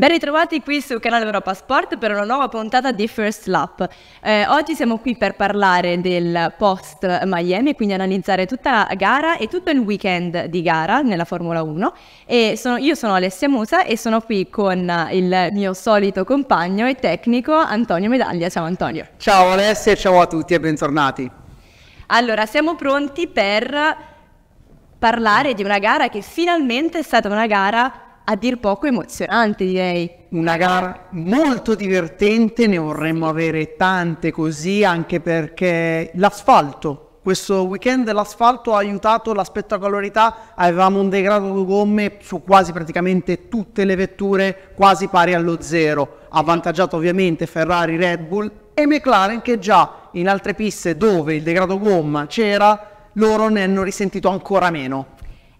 Ben ritrovati qui su Canale Europa Sport per una nuova puntata di First Lap. Eh, oggi siamo qui per parlare del post Miami, quindi analizzare tutta la gara e tutto il weekend di gara nella Formula 1. Sono, io sono Alessia Musa e sono qui con il mio solito compagno e tecnico Antonio Medaglia. Ciao Antonio. Ciao Alessia, ciao a tutti e bentornati. Allora, siamo pronti per parlare di una gara che finalmente è stata una gara a dir poco emozionante, direi. Una gara molto divertente, ne vorremmo avere tante così, anche perché l'asfalto questo weekend l'asfalto ha aiutato la spettacolarità, avevamo un degrado di gomme su quasi praticamente tutte le vetture quasi pari allo zero, avvantaggiato ovviamente Ferrari, Red Bull e McLaren che già in altre piste dove il degrado gomma c'era loro ne hanno risentito ancora meno.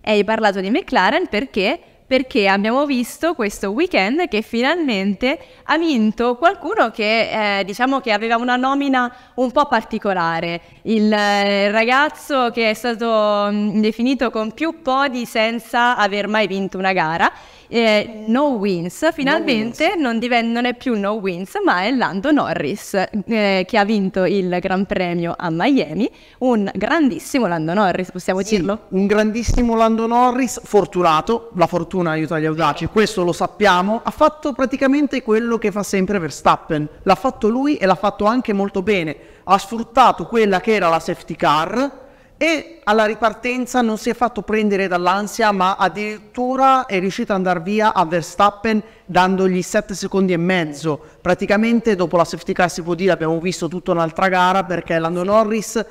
Eh, hai parlato di McLaren perché perché abbiamo visto questo weekend che finalmente ha vinto qualcuno che eh, diciamo che aveva una nomina un po' particolare, il eh, ragazzo che è stato mh, mm, definito con più podi senza aver mai vinto una gara eh, no wins, finalmente no wins. Non, non, è più no wins, ma è Lando Norris eh, che ha vinto il Gran Premio a Miami, un grandissimo Lando Norris, possiamo sì, dirlo? Un grandissimo Lando Norris, fortunato, la fortuna aiuta gli audaci, questo lo sappiamo, ha fatto praticamente quello che fa sempre Verstappen, l'ha fatto lui e l'ha fatto anche molto bene, ha sfruttato quella che era la safety car e alla ripartenza non si è fatto prendere dall'ansia ma addirittura è riuscito ad andare via a Verstappen dandogli 7 secondi e mezzo praticamente dopo la safety car si può dire abbiamo visto tutta un'altra gara perché Lando Norris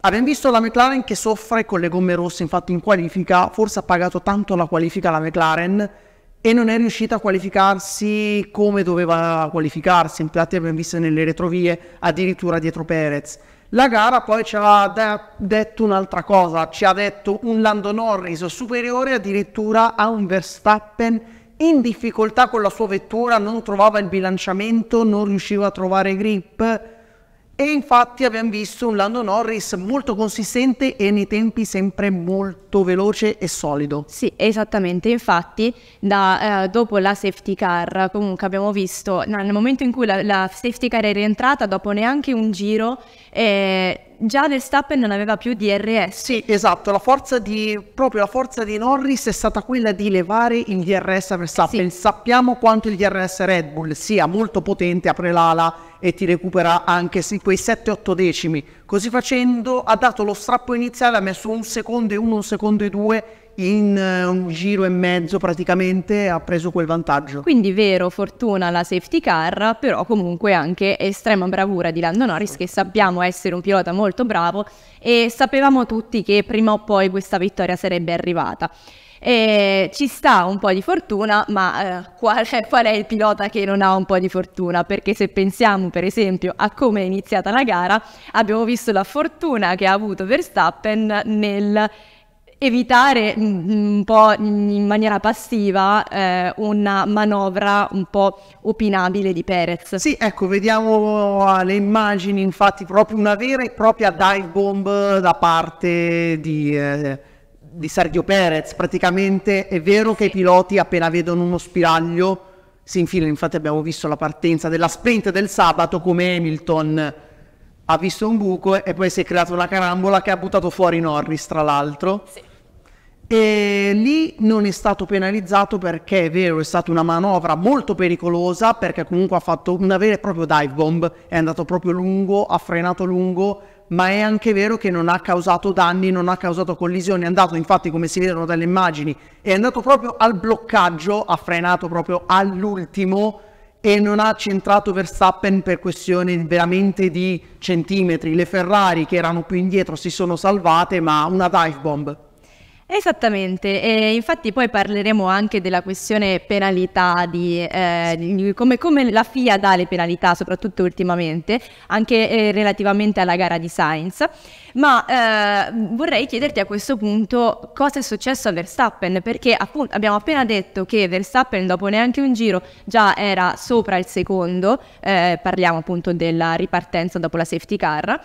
abbiamo visto la McLaren che soffre con le gomme rosse infatti in qualifica forse ha pagato tanto la qualifica la McLaren e non è riuscita a qualificarsi come doveva qualificarsi infatti abbiamo visto nelle retrovie addirittura dietro Perez la gara poi ci ha de- detto un'altra cosa, ci ha detto un Lando Norris superiore addirittura a un Verstappen in difficoltà con la sua vettura, non trovava il bilanciamento, non riusciva a trovare grip e infatti abbiamo visto un Lando Norris molto consistente e nei tempi sempre molto veloce e solido. Sì, esattamente. Infatti, da, eh, dopo la safety car, comunque abbiamo visto, no, nel momento in cui la, la, safety car è rientrata, dopo neanche un giro, eh, già Verstappen non aveva più DRS. Sì, esatto, la forza di, proprio la forza di Norris è stata quella di levare il DRS a Verstappen. Sì. Sappiamo quanto il DRS Red Bull sia molto potente, apre l'ala e ti recupera anche quei 7-8 decimi. Così facendo ha dato lo strappo iniziale, ha messo un secondo e uno, un secondo e due in eh, un giro e mezzo praticamente ha preso quel vantaggio. Quindi vero, fortuna la safety car, però comunque anche estrema bravura di Lando Norris che sappiamo essere un pilota molto bravo e sapevamo tutti che prima o poi questa vittoria sarebbe arrivata. E ci sta un po' di fortuna, ma eh, qual, è, qual, è, il pilota che non ha un po' di fortuna? Perché se pensiamo per esempio a come è iniziata la gara, abbiamo visto la fortuna che ha avuto Verstappen nel evitare mm, mm, un po' in maniera passiva eh, una manovra un po' opinabile di Perez. Sì, ecco, vediamo ah, le immagini, infatti, proprio una vera e propria dive bomb da parte di... Eh, di Sergio Perez, praticamente è vero che i piloti appena vedono uno spiraglio si infilano, infatti abbiamo visto la partenza della sprint del sabato come Hamilton ha visto un buco e poi si è creata una carambola che ha buttato fuori Norris tra l'altro. Sì e lì non è stato penalizzato perché è vero, è stata una manovra molto pericolosa perché comunque ha fatto una vera e propria dive bomb, è andato proprio lungo, ha frenato lungo, ma è anche vero che non ha causato danni, non ha causato collisioni, è andato infatti come si vedono dalle immagini, è andato proprio al bloccaggio, ha frenato proprio all'ultimo e non ha centrato Verstappen per questioni veramente di centimetri. Le Ferrari che erano più indietro si sono salvate, ma una dive bomb Esattamente, e infatti poi parleremo anche della questione penalità, di, eh, di come, come, la FIA dà le penalità, soprattutto ultimamente, anche eh, relativamente alla gara di Sainz. Ma eh, vorrei chiederti a questo punto cosa è successo a Verstappen, perché appunto abbiamo appena detto che Verstappen dopo neanche un giro già era sopra il secondo, eh, parliamo appunto della ripartenza dopo la safety car.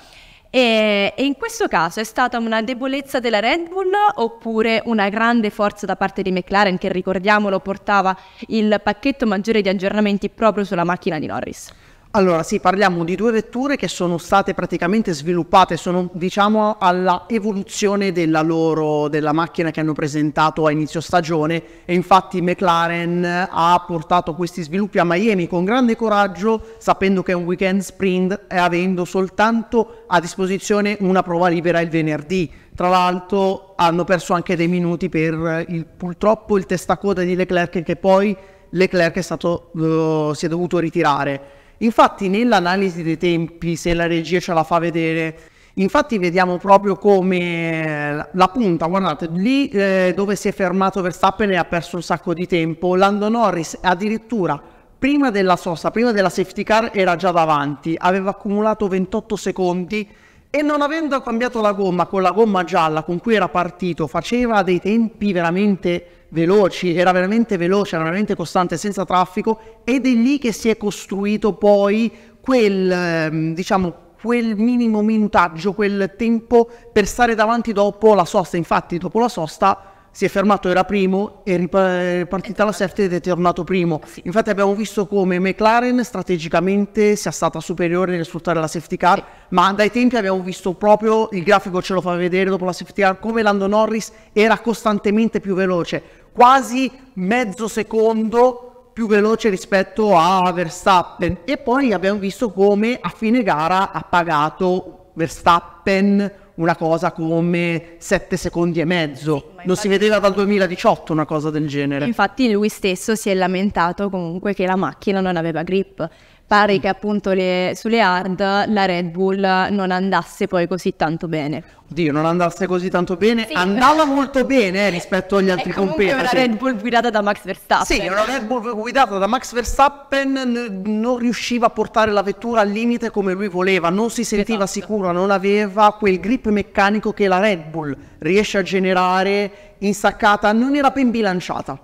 E, e, in questo caso è stata una debolezza della Red Bull oppure una grande forza da parte di McLaren che ricordiamolo portava il pacchetto maggiore di aggiornamenti proprio sulla macchina di Norris? Allora sì, parliamo di due vetture che sono state praticamente sviluppate, sono diciamo alla evoluzione della loro, della macchina che hanno presentato a inizio stagione e infatti McLaren ha portato questi sviluppi a Miami con grande coraggio sapendo che è un weekend sprint e avendo soltanto a disposizione una prova libera il venerdì. Tra l'altro hanno perso anche dei minuti per il, purtroppo il testacoda di Leclerc che poi Leclerc è stato, uh, si è dovuto ritirare. Infatti nell'analisi dei tempi, se la regia ce la fa vedere, infatti vediamo proprio come eh, la punta, guardate, lì eh, dove si è fermato Verstappen e ha perso un sacco di tempo, Lando Norris addirittura prima della sosta, prima della safety car era già davanti, aveva accumulato 28 secondi e non avendo cambiato la gomma con la gomma gialla con cui era partito, faceva dei tempi veramente veloci, era veramente veloce, era veramente costante, senza traffico, ed è lì che si è costruito poi quel, ehm, diciamo, quel minimo minutaggio, quel tempo per stare davanti dopo la sosta. Infatti, dopo la sosta si è fermato, era primo, è ripartita la safety esatto. ed è tornato primo. Infatti abbiamo visto come McLaren strategicamente sia stata superiore nel sfruttare la safety car, ma dai tempi abbiamo visto proprio, il grafico ce lo fa vedere dopo la safety car, come Lando Norris era costantemente più veloce, quasi mezzo secondo più veloce rispetto a Verstappen e poi abbiamo visto come a fine gara ha pagato Verstappen una cosa come 7 secondi e mezzo. Sì, non si vedeva dal 2018 una cosa del genere. Infatti lui stesso si è lamentato comunque che la macchina non aveva grip pare che appunto le, sulle hard la Red Bull non andasse poi così tanto bene. Oddio, non andasse così tanto bene, sì. andava molto bene eh, rispetto agli eh, altri competitor. Era una Red Bull guidata da Max Verstappen. Sì, una Red Bull guidata da Max Verstappen non riusciva a portare la vettura al limite come lui voleva, non si sentiva esatto. sicuro, non aveva quel grip meccanico che la Red Bull riesce a generare in staccata, non era ben bilanciata.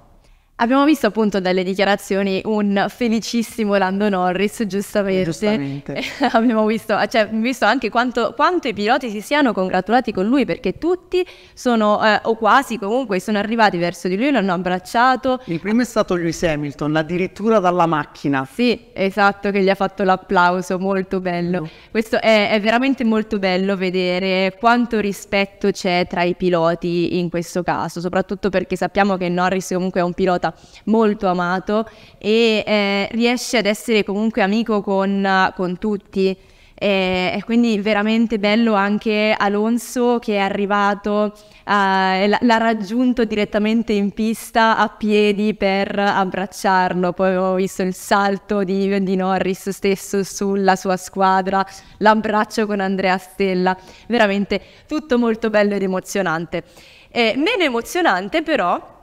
Abbiamo visto appunto dalle dichiarazioni un felicissimo Lando Norris, giustamente. Giustamente. Abbiamo visto, ah, cioè, visto anche quanto, quanto, i piloti si siano congratulati con lui perché tutti sono, eh, o quasi comunque, sono arrivati verso di lui, l'hanno abbracciato. Il primo è stato Lewis Hamilton, addirittura dalla macchina. Sì, esatto, che gli ha fatto l'applauso, molto bello. No. Questo è, è veramente molto bello vedere quanto rispetto c'è tra i piloti in questo caso, soprattutto perché sappiamo che Norris comunque è un pilota volta molto amato e eh, riesce ad essere comunque amico con, con tutti. E, e, quindi veramente bello anche Alonso che è arrivato, eh, l'ha raggiunto direttamente in pista a piedi per abbracciarlo. Poi ho visto il salto di, di Norris stesso sulla sua squadra, l'abbraccio con Andrea Stella. Veramente tutto molto bello ed emozionante. Eh, meno emozionante però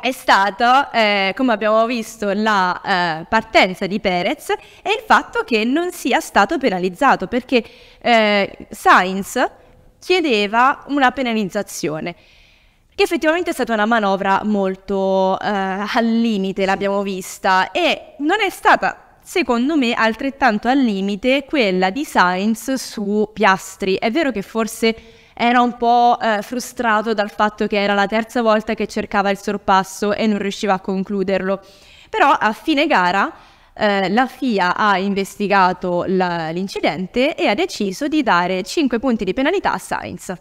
è stata, eh, come abbiamo visto, la eh, partenza di Perez e il fatto che non sia stato penalizzato perché eh, Sainz chiedeva una penalizzazione che effettivamente è stata una manovra molto eh, al limite, l'abbiamo vista, e non è stata secondo me altrettanto al limite quella di Sainz su Piastri. È vero che forse era un po' eh, frustrato dal fatto che era la terza volta che cercava il sorpasso e non riusciva a concluderlo. Però a fine gara eh, la FIA ha investigato la, l'incidente e ha deciso di dare 5 punti di penalità a Sainz.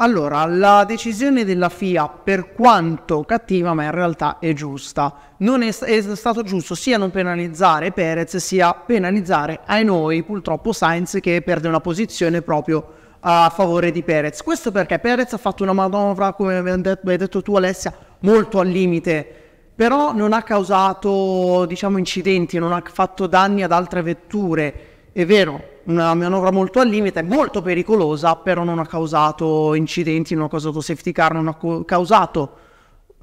Allora, la decisione della FIA, per quanto cattiva, ma in realtà è giusta. Non è, è, stato giusto sia non penalizzare Perez, sia penalizzare ai noi, purtroppo, Sainz che perde una posizione proprio a favore di Perez. Questo perché Perez ha fatto una manovra, come hai detto tu Alessia, molto al limite, però non ha causato diciamo, incidenti, non ha fatto danni ad altre vetture. È vero, una manovra molto al limite, molto pericolosa, però non ha causato incidenti, non ha causato safety car, non ha co- causato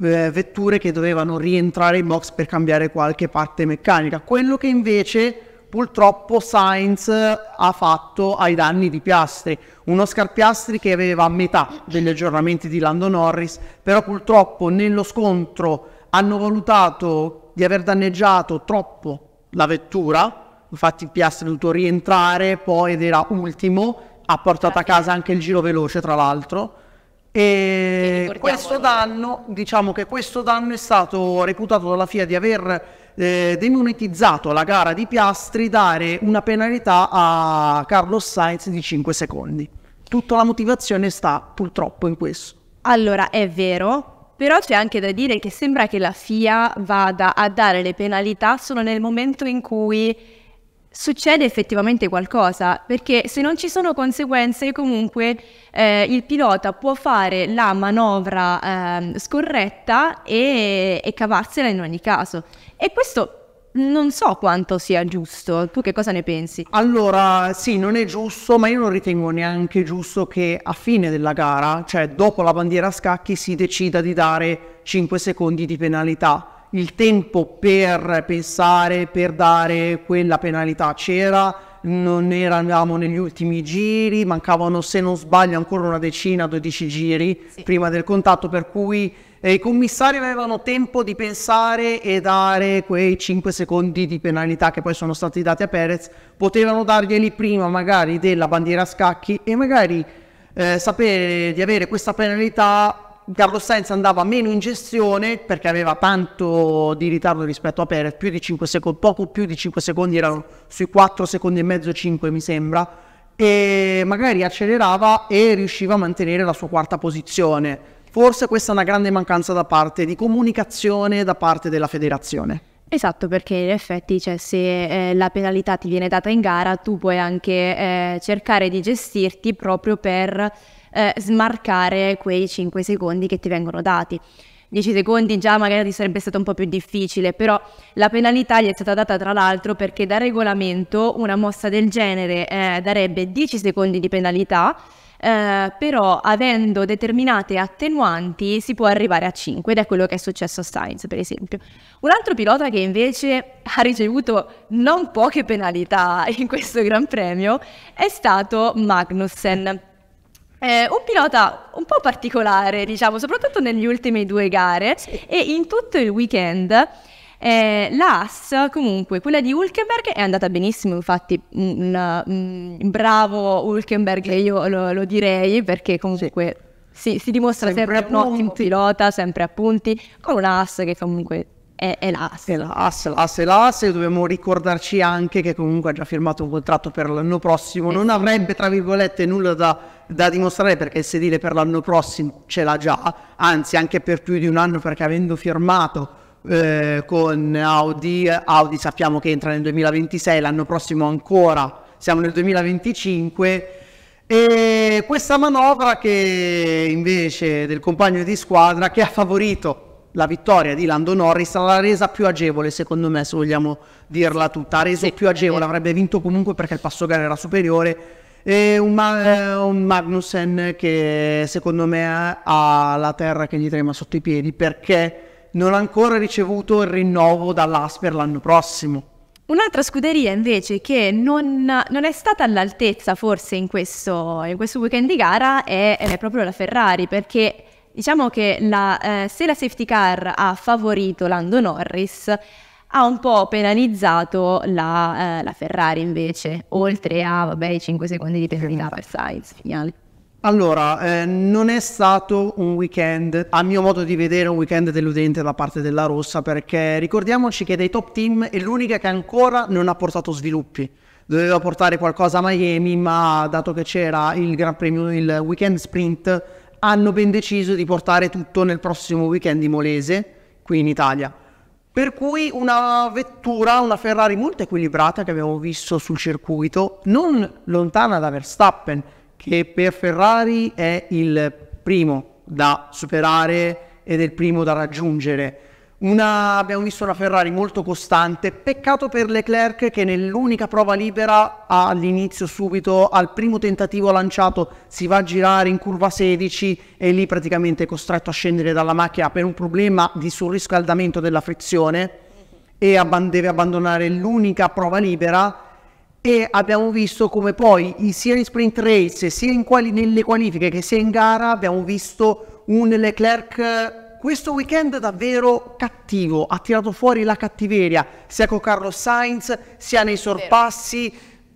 eh, vetture che dovevano rientrare in box per cambiare qualche parte meccanica. Quello che invece purtroppo Sainz ha fatto ai danni di Piastri, uno Scarpiastri che aveva metà degli aggiornamenti di Lando Norris, però purtroppo nello scontro hanno valutato di aver danneggiato troppo la vettura, infatti Piastri è dovuto rientrare poi ed era ultimo, ha portato a casa anche il giro veloce tra l'altro. E questo danno, diciamo che questo danno è stato reputato dalla FIA di aver eh, demonetizzato la gara di Piastri dare una penalità a Carlos Sainz di 5 secondi. Tutta la motivazione sta purtroppo in questo. Allora, è vero, però c'è anche da dire che sembra che la FIA vada a dare le penalità solo nel momento in cui succede effettivamente qualcosa, perché se non ci sono conseguenze comunque eh, il pilota può fare la manovra eh, scorretta e, e cavarsela in ogni caso. E questo non so quanto sia giusto, tu che cosa ne pensi? Allora, sì, non è giusto, ma io non ritengo neanche giusto che a fine della gara, cioè dopo la bandiera a scacchi, si decida di dare 5 secondi di penalità il tempo per pensare, per dare quella penalità c'era, non eravamo negli ultimi giri, mancavano se non sbaglio ancora una decina, 12 giri sì. prima del contatto, per cui eh, i commissari avevano tempo di pensare e dare quei 5 secondi di penalità che poi sono stati dati a Perez, potevano darglieli prima magari della bandiera a scacchi e magari eh, sapere di avere questa penalità Carlo Sainz andava meno in gestione perché aveva tanto di ritardo rispetto a Perez, più di 5 secondi, poco più di 5 secondi, erano sui 4 secondi e mezzo, 5 mi sembra, e magari accelerava e riusciva a mantenere la sua quarta posizione. Forse questa è una grande mancanza da parte di comunicazione da parte della federazione. Esatto, perché in effetti cioè, se eh, la penalità ti viene data in gara, tu puoi anche eh, cercare di gestirti proprio per eh, smarcare quei 5 secondi che ti vengono dati. 10 secondi già magari sarebbe stato un po' più difficile, però la penalità gli è stata data tra l'altro perché da regolamento una mossa del genere eh, darebbe 10 secondi di penalità, eh, però avendo determinate attenuanti si può arrivare a 5 ed è quello che è successo a Sainz per esempio. Un altro pilota che invece ha ricevuto non poche penalità in questo Gran Premio è stato Magnussen eh, un pilota un po' particolare, diciamo, soprattutto nelle ultime due gare sì. e in tutto il weekend. Eh, la comunque, quella di Hulkenberg è andata benissimo, infatti, un, bravo Hulkenberg, io lo, lo direi, perché comunque sì. si, si, dimostra sempre, sempre un ottimo pilota, sempre a punti, con una AS che comunque è, è l'AS. È l'AS, l'AS è dobbiamo ricordarci anche che comunque ha già firmato un contratto per l'anno prossimo, esatto. non avrebbe tra virgolette nulla da, da, dimostrare perché il sedile per l'anno prossimo ce l'ha già, anzi anche per più di un anno perché avendo firmato eh, con Audi, Audi sappiamo che entra nel 2026, l'anno prossimo ancora siamo nel 2025. E questa manovra che invece del compagno di squadra che ha favorito la vittoria di Lando Norris l'ha resa più agevole, secondo me, se vogliamo dirla tutta. Ha reso sì, più agevole, eh. avrebbe vinto comunque perché il passo gara era superiore. E un, Ma- eh, un Magnussen che secondo me ha la terra che gli trema sotto i piedi perché non ha ancora ricevuto il rinnovo dall'Asper l'anno prossimo. Un'altra scuderia invece che non, non, è stata all'altezza forse in questo, in questo weekend di gara è, è proprio la Ferrari perché Diciamo che la, eh, se la safety car ha favorito Lando Norris, ha un po' penalizzato la, eh, la Ferrari invece, oltre a vabbè, i 5 secondi di penalità per esatto. Sainz finale. Allora, eh, non è stato un weekend, a mio modo di vedere, un weekend deludente da parte della Rossa, perché ricordiamoci che dei top team è l'unica che ancora non ha portato sviluppi. Doveva portare qualcosa a Miami, ma dato che c'era il Gran Premio, il weekend sprint, hanno ben deciso di portare tutto nel prossimo weekend di Molese, qui in Italia. Per cui una vettura, una Ferrari molto equilibrata che abbiamo visto sul circuito, non lontana da Verstappen, che per Ferrari è il primo da superare ed è il primo da raggiungere. Una, abbiamo visto una Ferrari molto costante, peccato per Leclerc che nell'unica prova libera all'inizio subito, al primo tentativo lanciato, si va a girare in curva 16 e lì praticamente è costretto a scendere dalla macchina per un problema di surriscaldamento della frizione e abb- deve abbandonare l'unica prova libera e abbiamo visto come poi sia in sprint race sia quali- nelle qualifiche che sia in gara abbiamo visto un Leclerc questo weekend davvero cattivo, ha tirato fuori la cattiveria, sia con Carlos Sainz, sia nei sorpassi,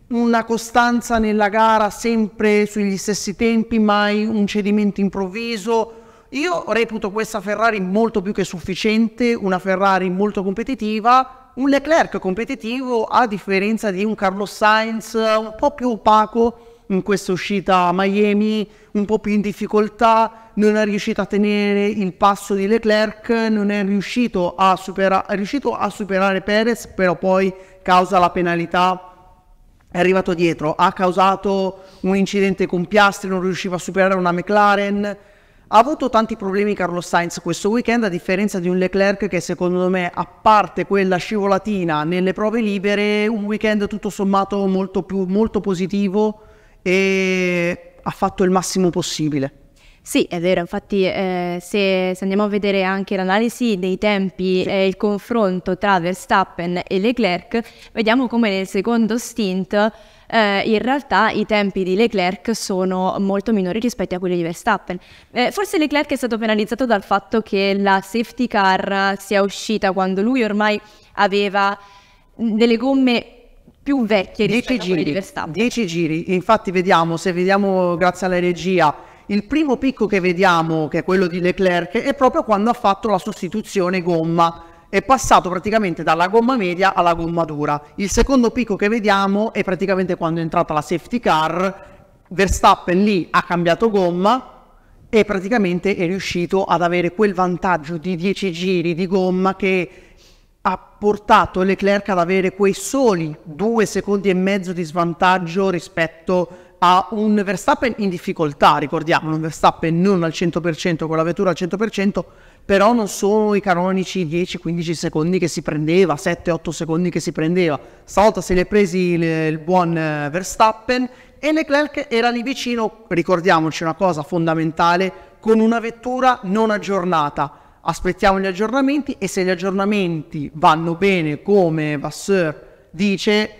una costanza nella gara sempre sugli stessi tempi, mai un cedimento improvviso. Io reputo questa Ferrari molto più che sufficiente, una Ferrari molto competitiva, un Leclerc competitivo a differenza di un Carlos Sainz un po' più opaco in questa uscita a Miami un po' più in difficoltà, non è riuscito a tenere il passo di Leclerc, non è riuscito a, supera- è riuscito a superare Perez, però poi causa la penalità è arrivato dietro, ha causato un incidente con Piastri, non riusciva a superare una McLaren, ha avuto tanti problemi Carlo Sainz questo weekend, a differenza di un Leclerc che secondo me, a parte quella scivolatina nelle prove libere, un weekend tutto sommato molto, più, molto positivo, e ha fatto il massimo possibile. Sì, è vero, infatti eh, se, se, andiamo a vedere anche l'analisi dei tempi e il confronto tra Verstappen e Leclerc, vediamo come nel secondo stint eh, in realtà i tempi di Leclerc sono molto minori rispetto a quelli di Verstappen. Eh, forse Leclerc è stato penalizzato dal fatto che la safety car sia uscita quando lui ormai aveva mm, delle gomme più vecchie rispetto dieci a quelle giri, di Verstappen. 10 giri, infatti vediamo, se vediamo grazie alla regia, il primo picco che vediamo, che è quello di Leclerc, è proprio quando ha fatto la sostituzione gomma è passato praticamente dalla gomma media alla gomma dura. Il secondo picco che vediamo è praticamente quando è entrata la safety car, Verstappen lì ha cambiato gomma e praticamente è riuscito ad avere quel vantaggio di 10 giri di gomma che ha portato Leclerc ad avere quei soli due secondi e mezzo di svantaggio rispetto a un Verstappen in difficoltà, ricordiamo, un Verstappen non al 100% con la vettura al 100%, però non sono i canonici 10-15 secondi che si prendeva, 7-8 secondi che si prendeva. Stavolta se li ha presi il, il buon eh, Verstappen e Leclerc era lì vicino, ricordiamoci una cosa fondamentale, con una vettura non aggiornata aspettiamo gli aggiornamenti e se gli aggiornamenti vanno bene come Vasseur dice,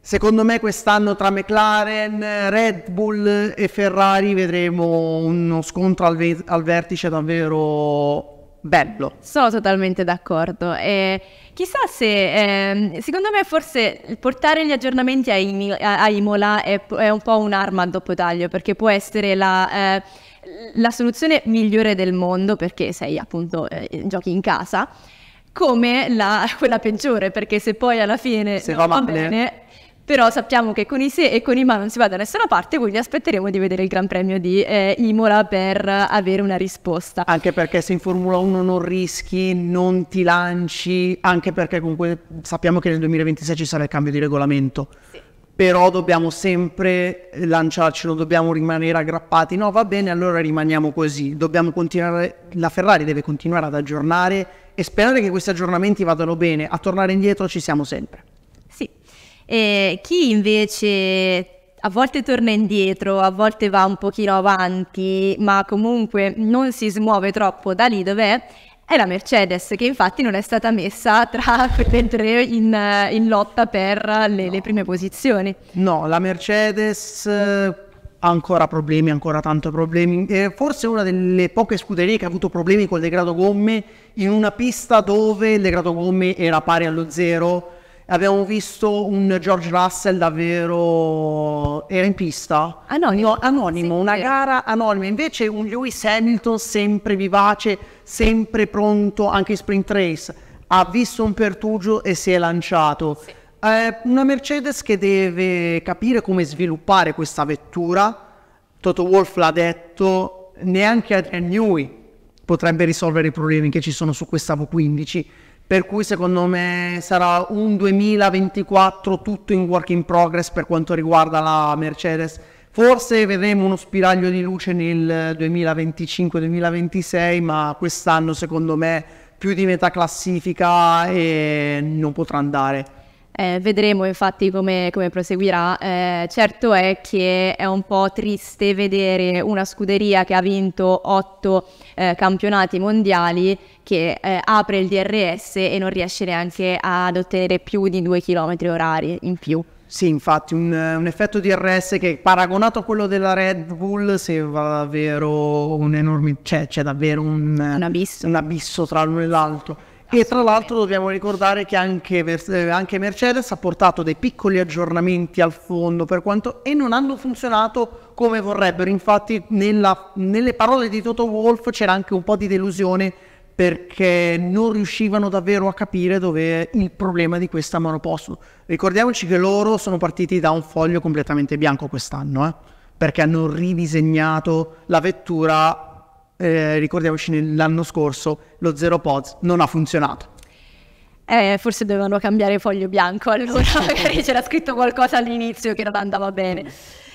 secondo me quest'anno tra McLaren, Red Bull e Ferrari vedremo uno scontro al, ve- al vertice davvero bello. Sono totalmente d'accordo. Eh, chissà se, eh, secondo me, forse portare gli aggiornamenti a, Imola è, è un po' un'arma a doppio taglio perché può essere la. Eh, la soluzione migliore del mondo perché sei appunto eh, giochi in casa, come la, quella peggiore perché se poi alla fine se va, va bene, bene però sappiamo che con i se e con i ma non si va da nessuna parte, quindi aspetteremo di vedere il Gran Premio di eh, Imola per avere una risposta. Anche perché se in Formula 1 non rischi, non ti lanci, anche perché comunque sappiamo che nel 2026 ci sarà il cambio di regolamento. Sì però dobbiamo sempre eh, lanciarcelo, dobbiamo rimanere aggrappati. No, va bene, allora rimaniamo così. Dobbiamo continuare, la Ferrari deve continuare ad aggiornare e sperare che questi aggiornamenti vadano bene. A tornare indietro ci siamo sempre. Sì. Eh, chi invece a volte torna indietro, a volte va un pochino avanti, ma comunque non si smuove troppo da lì dov'è, è la Mercedes che infatti non è stata messa tra le tre in, in, lotta per le, no. le, prime posizioni. No, la Mercedes ha eh, ancora problemi, ancora tanto problemi. È forse una delle poche scuderie che ha avuto problemi col degrado gomme in una pista dove il degrado gomme era pari allo zero abbiamo visto un George Russell davvero era in pista anonimo, eh, anonimo una gara anonima invece un Lewis Hamilton sempre vivace sempre pronto anche in sprint race ha visto un pertugio e si è lanciato sì. eh, una Mercedes che deve capire come sviluppare questa vettura Toto Wolff l'ha detto neanche a Newey potrebbe risolvere i problemi che ci sono su questa V15 per cui secondo me sarà un 2024 tutto in work in progress per quanto riguarda la Mercedes. Forse vedremo uno spiraglio di luce nel 2025-2026, ma quest'anno secondo me più di metà classifica e non potrà andare. Eh, vedremo infatti come, come proseguirà. Eh, certo è che è un po' triste vedere una scuderia che ha vinto otto eh, campionati mondiali che eh, apre il DRS e non riesce neanche ad ottenere più di due chilometri orari in più. Sì, infatti, un, un effetto DRS che paragonato a quello della Red Bull sembra davvero un enorme. cioè c'è davvero un, un abisso. un abisso tra l'uno e l'altro. E tra l'altro dobbiamo ricordare che anche, eh, anche, Mercedes ha portato dei piccoli aggiornamenti al fondo per quanto, e non hanno funzionato come vorrebbero. Infatti nella, nelle parole di Toto Wolf c'era anche un po' di delusione perché non riuscivano davvero a capire dove è il problema di questa monoposto. Ricordiamoci che loro sono partiti da un foglio completamente bianco quest'anno, eh? perché hanno ridisegnato la vettura eh, ricordiamoci l'anno scorso, lo Zero Pods non ha funzionato. Eh, forse dovevano cambiare foglio bianco allora, magari c'era scritto qualcosa all'inizio che non andava bene.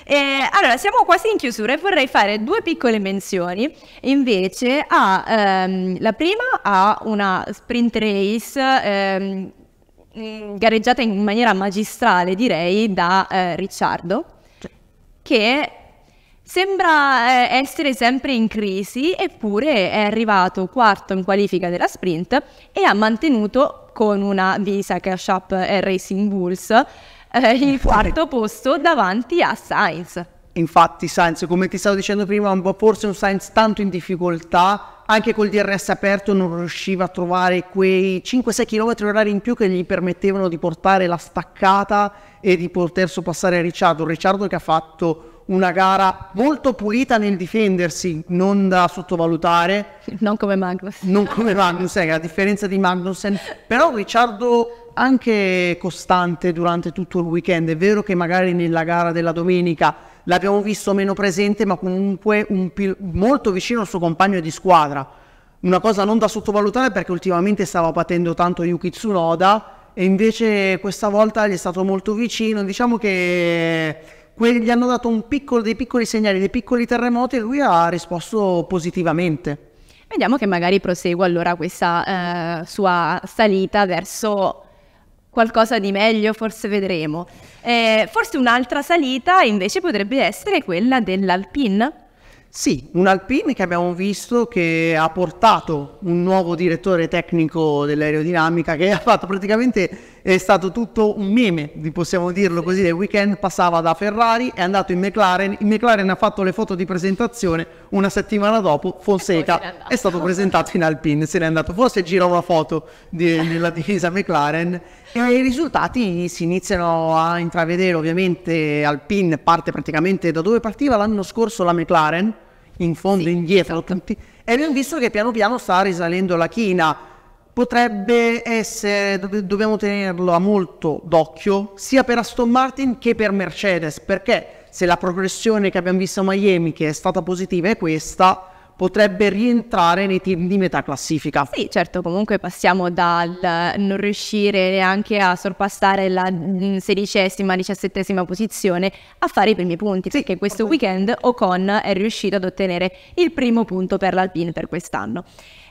Eh, allora, siamo quasi in chiusura e vorrei fare due piccole menzioni invece a, ehm, la prima a una sprint race ehm, mm, gareggiata in maniera magistrale direi da eh, Ricciardo che Sembra eh, essere sempre in crisi, eppure è arrivato quarto in qualifica della sprint e ha mantenuto con una Visa Cash App Racing Bulls eh, il quarto posto davanti a Sainz. Infatti Sainz, come ti stavo dicendo prima, forse un Sainz tanto in difficoltà, anche col DRS aperto non riusciva a trovare quei 5-6 km orari in più che gli permettevano di portare la staccata e di poter sorpassare Ricciardo. Ricciardo che ha fatto una gara molto pulita nel difendersi, non da sottovalutare. Non come Magnus. Non come Magnus, eh, a differenza di Magnussen. Però Ricciardo anche costante durante tutto il weekend. È vero che magari nella gara della domenica l'abbiamo visto meno presente, ma comunque pil- molto vicino al suo compagno di squadra. Una cosa non da sottovalutare perché ultimamente stava patendo tanto Yuki Tsunoda e invece questa volta gli è stato molto vicino. Diciamo che quelli gli hanno dato piccolo, dei piccoli segnali, dei piccoli terremoti e lui ha risposto positivamente. Vediamo che magari prosegue allora questa eh, sua salita verso qualcosa di meglio, forse vedremo. Eh, forse un'altra salita invece potrebbe essere quella dell'Alpine. Sì, un Alpine che abbiamo visto che ha portato un nuovo direttore tecnico dell'aerodinamica che ha fatto praticamente è stato tutto un meme, possiamo dirlo così, del weekend passava da Ferrari, è andato in McLaren, in McLaren ha fatto le foto di presentazione, una settimana dopo Fonseca è, stato presentato in Alpine, se n'è andato, forse gira una foto della di, divisa McLaren e i risultati si iniziano a intravedere, ovviamente Alpine parte praticamente da dove partiva l'anno scorso la McLaren, in fondo sì. indietro, e abbiamo visto che piano piano sta risalendo la china potrebbe essere, dobbiamo tenerlo a molto d'occhio, sia per Aston Martin che per Mercedes, perché se la progressione che abbiamo visto a Miami, che è stata positiva, è questa, potrebbe rientrare nei team di metà classifica. Sì, certo, comunque passiamo dal non riuscire neanche a sorpassare la mm, sedicesima, diciassettesima posizione a fare i primi punti, sì, perché questo weekend Ocon è riuscito ad ottenere il primo punto per l'Alpine per quest'anno.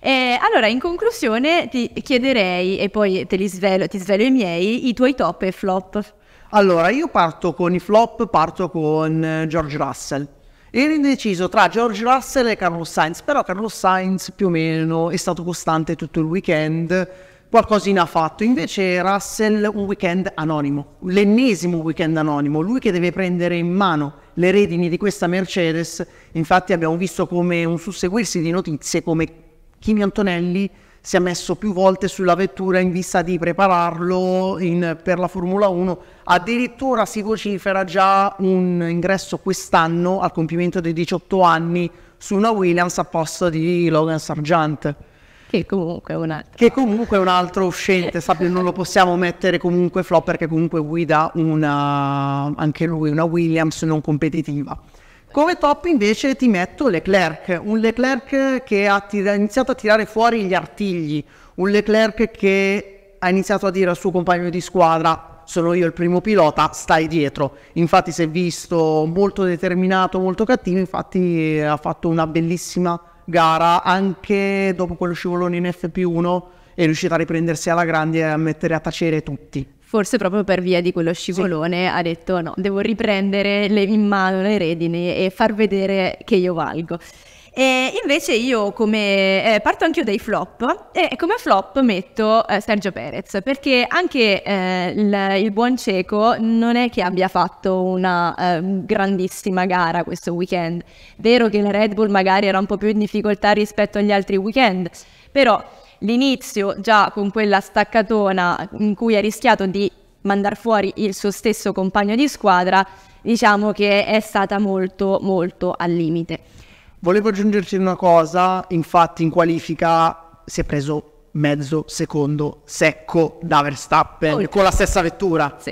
Eh, allora, in conclusione ti chiederei, e poi te li svelo, ti svelo i miei, i tuoi top e flop. Allora, io parto con i flop, parto con eh, George Russell. Ero indeciso tra George Russell e Carlos Sainz, però Carlos Sainz più o meno è stato costante tutto il weekend, qualcosina ha fatto. Invece Russell un weekend anonimo, l'ennesimo weekend anonimo, lui che deve prendere in mano le redini di questa Mercedes. Infatti abbiamo visto come un susseguirsi di notizie, come Kimi Antonelli si è messo più volte sulla vettura in vista di prepararlo in, per la Formula 1. Addirittura si vocifera già un ingresso quest'anno al compimento dei 18 anni su una Williams a posto di Logan Sargent. Che comunque è un altro. Che comunque è un altro uscente, sapete, non lo possiamo mettere comunque flop perché comunque guida una, anche lui una Williams non competitiva. Come top invece ti metto Leclerc, un Leclerc che ha tira- iniziato a tirare fuori gli artigli, un Leclerc che ha iniziato a dire al suo compagno di squadra sono io il primo pilota, stai dietro. Infatti si è visto molto determinato, molto cattivo, infatti eh, ha fatto una bellissima gara anche dopo quello scivolone in FP1 è riuscito a riprendersi alla grande e a mettere a tacere tutti forse proprio per via di quello scivolone sì. ha detto no, devo riprendere le, in mano le redini e far vedere che io valgo. E invece io come, eh, parto anche io dai flop e come flop metto eh, Sergio Perez perché anche eh, il, il, buon cieco non è che abbia fatto una ehm, grandissima gara questo weekend. Vero che la Red Bull magari era un po' più in difficoltà rispetto agli altri weekend, però l'inizio già con quella staccatona in cui ha rischiato di mandare fuori il suo stesso compagno di squadra, diciamo che è stata molto molto al limite. Volevo aggiungerti una cosa, infatti in qualifica si è preso mezzo secondo secco da Verstappen Oltre. con la stessa vettura. Sì.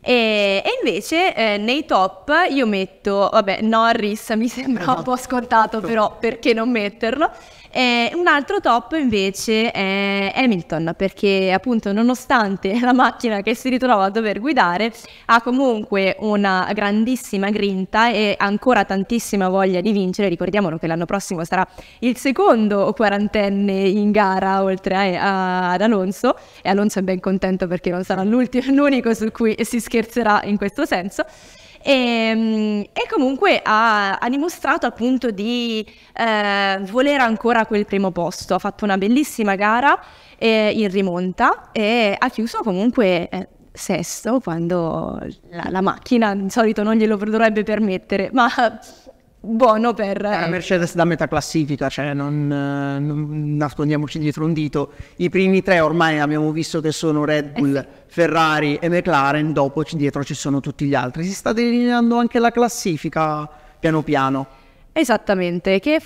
E, e, invece eh, nei top io metto, vabbè, Norris mi sembra eh, un po' scontato, però perché non metterlo? Eh, un altro top invece è Hamilton, perché appunto nonostante la macchina che si ritrova a dover guidare, ha comunque una grandissima grinta e ancora tantissima voglia di vincere. Ricordiamolo che l'anno prossimo sarà il secondo quarantenne in gara oltre a, a, ad Alonso e Alonso è ben contento perché non sarà l'unico su cui si scherzerà in questo senso e, ehm, e comunque ha, ha, dimostrato appunto di eh, voler ancora quel primo posto, ha fatto una bellissima gara eh, in rimonta e ha chiuso comunque... Eh, sesto quando la, la, macchina di solito non glielo dovrebbe permettere, ma buono per... Eh, la eh. Mercedes da metà classifica, cioè non, eh, non, nascondiamoci dietro un dito. I primi tre ormai abbiamo visto che sono Red Bull, eh sì. Ferrari e McLaren, dopo dietro ci sono tutti gli altri. Si sta delineando anche la classifica piano piano. Esattamente, che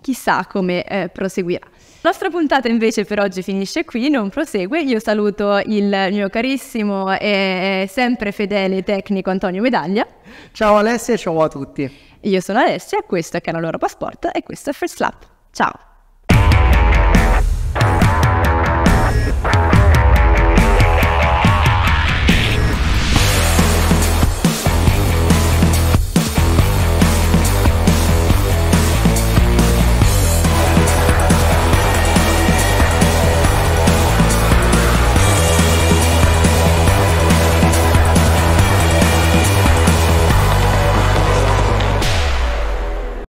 chissà come eh, proseguirà. La nostra puntata invece per oggi finisce qui, non prosegue. Io saluto il mio carissimo e sempre fedele tecnico Antonio Medaglia. Ciao Alessia e ciao a tutti. Io sono Alessia, questo è Canal Europa Sport e questo è First Lap. Ciao!